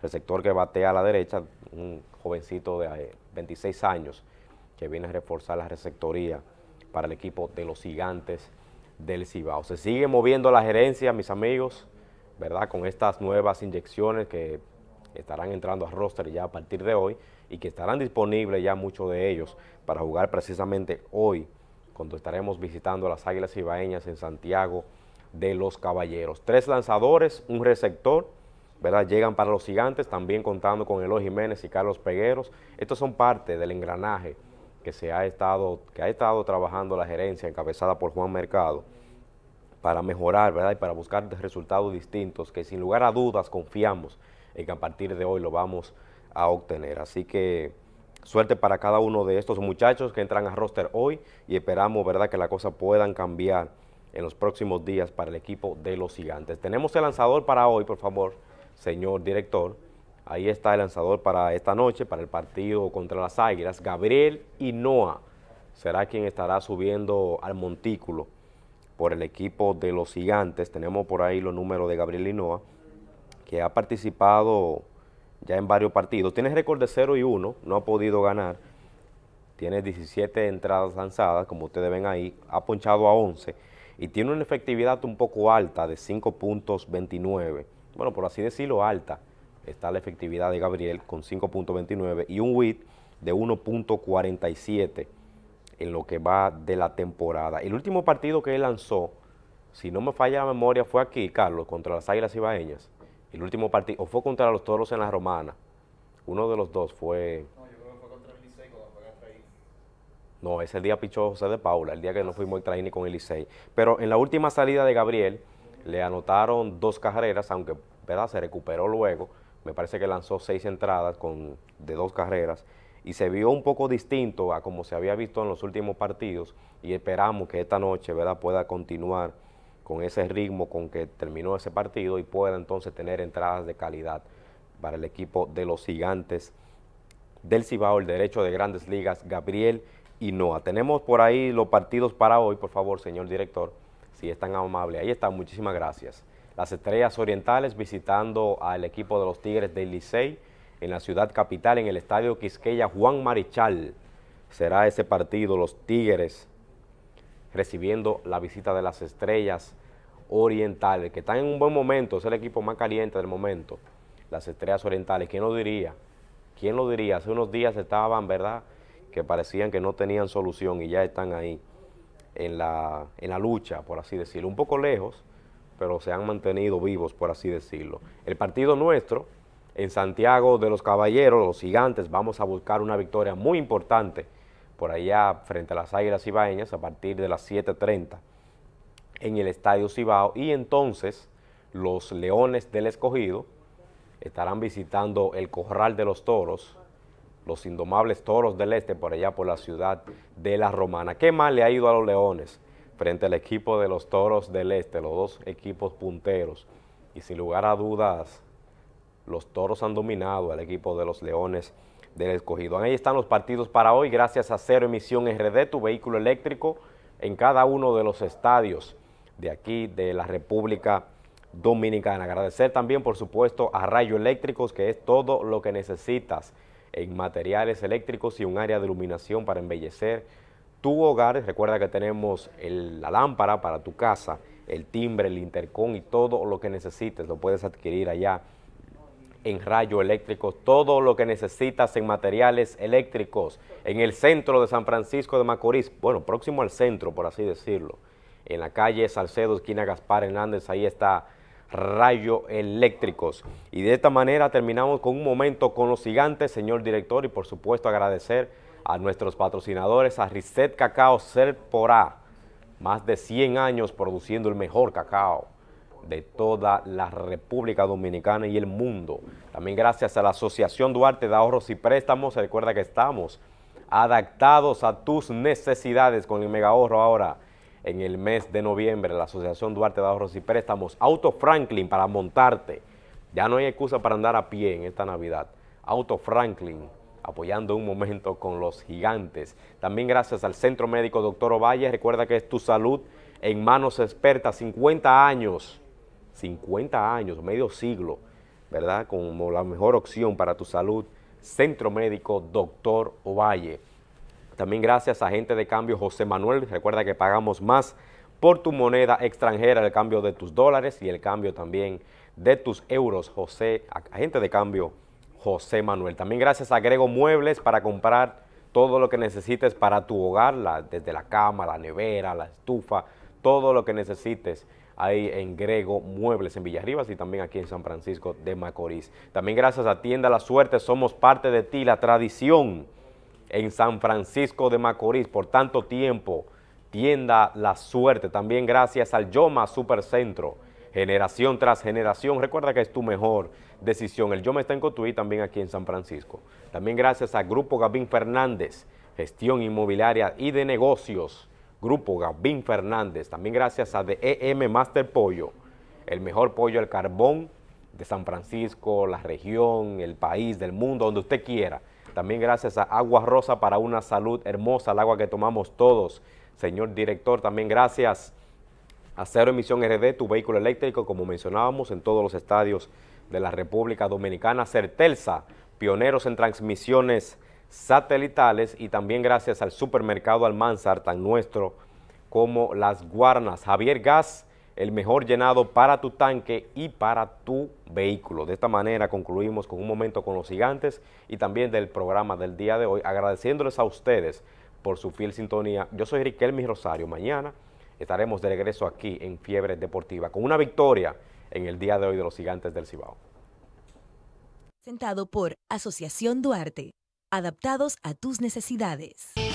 [SPEAKER 1] receptor que batea a la derecha, un jovencito de 26 eh, años, que viene a reforzar la receptoría para el equipo de los gigantes del Cibao. Se sigue moviendo la gerencia, mis amigos, ¿verdad? Con estas nuevas inyecciones que estarán entrando a roster ya a partir de hoy y que estarán disponibles ya muchos de ellos para jugar precisamente hoy cuando estaremos visitando las Águilas Cibaeñas en Santiago de los Caballeros. Tres lanzadores, un receptor, ¿verdad? Llegan para los gigantes, también contando con Eloy Jiménez y Carlos Pegueros. Estos son parte del engranaje que, se ha estado, que ha estado trabajando la gerencia encabezada por Juan Mercado para mejorar ¿verdad? y para buscar resultados distintos que sin lugar a dudas confiamos en que a partir de hoy lo vamos a obtener. Así que suerte para cada uno de estos muchachos que entran a roster hoy y esperamos ¿verdad? que la cosa puedan cambiar en los próximos días para el equipo de los gigantes. Tenemos el lanzador para hoy, por favor, señor director. Ahí está el lanzador para esta noche, para el partido contra las Águilas. Gabriel Hinoa será quien estará subiendo al montículo por el equipo de los gigantes. Tenemos por ahí los números de Gabriel Hinoa, que ha participado ya en varios partidos. Tiene récord de 0 y 1, no ha podido ganar. Tiene 17 entradas lanzadas, como ustedes ven ahí, ha ponchado a 11 y tiene una efectividad un poco alta de 5.29. Bueno, por así decirlo, alta está la efectividad de Gabriel con 5.29 y un WIT de 1.47 en lo que va de la temporada. El último partido que él lanzó, si no me falla la memoria, fue aquí, Carlos, contra las Águilas Ibaeñas. El último partido, o fue contra los Toros en la Romana. Uno de los dos fue... No, yo creo que fue contra el cuando fue No, ese día pichó José de Paula, el día que no fuimos traer ni con Elisei Pero en la última salida de Gabriel, le anotaron dos carreras, aunque se recuperó luego, me parece que lanzó seis entradas con, de dos carreras y se vio un poco distinto a como se había visto en los últimos partidos y esperamos que esta noche ¿verdad? pueda continuar con ese ritmo con que terminó ese partido y pueda entonces tener entradas de calidad para el equipo de los gigantes del Cibao, el derecho de grandes ligas, Gabriel y Noah. Tenemos por ahí los partidos para hoy, por favor, señor director, si es tan amable. Ahí está, muchísimas gracias las Estrellas Orientales visitando al equipo de los Tigres del Licey en la ciudad capital, en el estadio Quisqueya Juan Marichal. Será ese partido, los Tigres recibiendo la visita de las Estrellas Orientales, que están en un buen momento, es el equipo más caliente del momento, las Estrellas Orientales. ¿Quién lo diría? ¿Quién lo diría? Hace unos días estaban, ¿verdad?, que parecían que no tenían solución y ya están ahí en la, en la lucha, por así decirlo. Un poco lejos, pero se han mantenido vivos, por así decirlo. El partido nuestro, en Santiago de los Caballeros, los Gigantes, vamos a buscar una victoria muy importante por allá frente a las Águilas Cibaeñas a partir de las 7.30 en el Estadio Cibao y entonces los Leones del Escogido estarán visitando el Corral de los Toros, los indomables Toros del Este por allá por la ciudad de La Romana. ¿Qué más le ha ido a los Leones? frente al equipo de los Toros del Este, los dos equipos punteros. Y sin lugar a dudas, los Toros han dominado al equipo de los Leones del Escogido. Ahí están los partidos para hoy, gracias a Cero Emisión RD, tu vehículo eléctrico, en cada uno de los estadios de aquí, de la República Dominicana. Agradecer también, por supuesto, a Rayo Eléctricos, que es todo lo que necesitas en materiales eléctricos y un área de iluminación para embellecer tu hogar. Recuerda que tenemos la lámpara para tu casa, el timbre, el intercom y todo lo que necesites. Lo puedes adquirir allá en rayo Eléctrico, todo lo que necesitas en materiales eléctricos, en el centro de San Francisco de Macorís, bueno, próximo al centro, por así decirlo, en la calle Salcedo, esquina Gaspar Hernández, ahí está rayo eléctricos. Y de esta manera terminamos con un momento con los gigantes, señor director, y por supuesto agradecer a nuestros patrocinadores, a Reset Cacao Serpora, más de 100 años produciendo el mejor cacao de toda la República Dominicana y el mundo. También gracias a la Asociación Duarte de Ahorros y Préstamos, recuerda que estamos adaptados a tus necesidades con el mega ahorro ahora en el mes de noviembre, la Asociación Duarte de Ahorros y Préstamos, Auto Franklin para montarte. Ya no hay excusa para andar a pie en esta Navidad. Auto Franklin, apoyando un momento con los gigantes. También gracias al Centro Médico Doctor Ovalle. Recuerda que es tu salud en manos expertas. 50 años, 50 años, medio siglo, ¿verdad? Como la mejor opción para tu salud. Centro Médico Doctor Ovalle. También gracias a Gente de Cambio José Manuel. Recuerda que pagamos más por tu moneda extranjera, el cambio de tus dólares y el cambio también de tus euros. José, agente de cambio José Manuel. También gracias a Grego Muebles para comprar todo lo que necesites para tu hogar, desde la cama, la nevera, la estufa, todo lo que necesites ahí en Grego Muebles en Villarribas y también aquí en San Francisco de Macorís. También gracias a Tienda La Suerte somos parte de ti, la tradición en San Francisco de Macorís por tanto tiempo. Tienda La Suerte, también gracias al Yoma Supercentro generación tras generación. Recuerda que es tu mejor decisión. El Yo Me está en Cotuí, también aquí en San Francisco. También gracias a Grupo gabín Fernández, gestión inmobiliaria y de negocios. Grupo gabín Fernández. También gracias a DEM Master Pollo, el mejor pollo al carbón de San Francisco, la región, el país, del mundo, donde usted quiera. También gracias a Agua Rosa para una salud hermosa, el agua que tomamos todos. Señor director, también gracias Acero cero emisión RD tu vehículo eléctrico, como mencionábamos, en todos los estadios de la República Dominicana. Certelsa, pioneros en transmisiones satelitales y también gracias al supermercado Almanzar, tan nuestro como Las Guarnas. Javier Gas, el mejor llenado para tu tanque y para tu vehículo. De esta manera concluimos con un momento con los gigantes y también del programa del día de hoy, agradeciéndoles a ustedes por su fiel sintonía. Yo soy Riquelmi Rosario. Mañana Estaremos de regreso aquí en Fiebre Deportiva con una victoria en el día de hoy de los gigantes del Cibao.
[SPEAKER 10] Sentado por Asociación Duarte, adaptados a tus necesidades.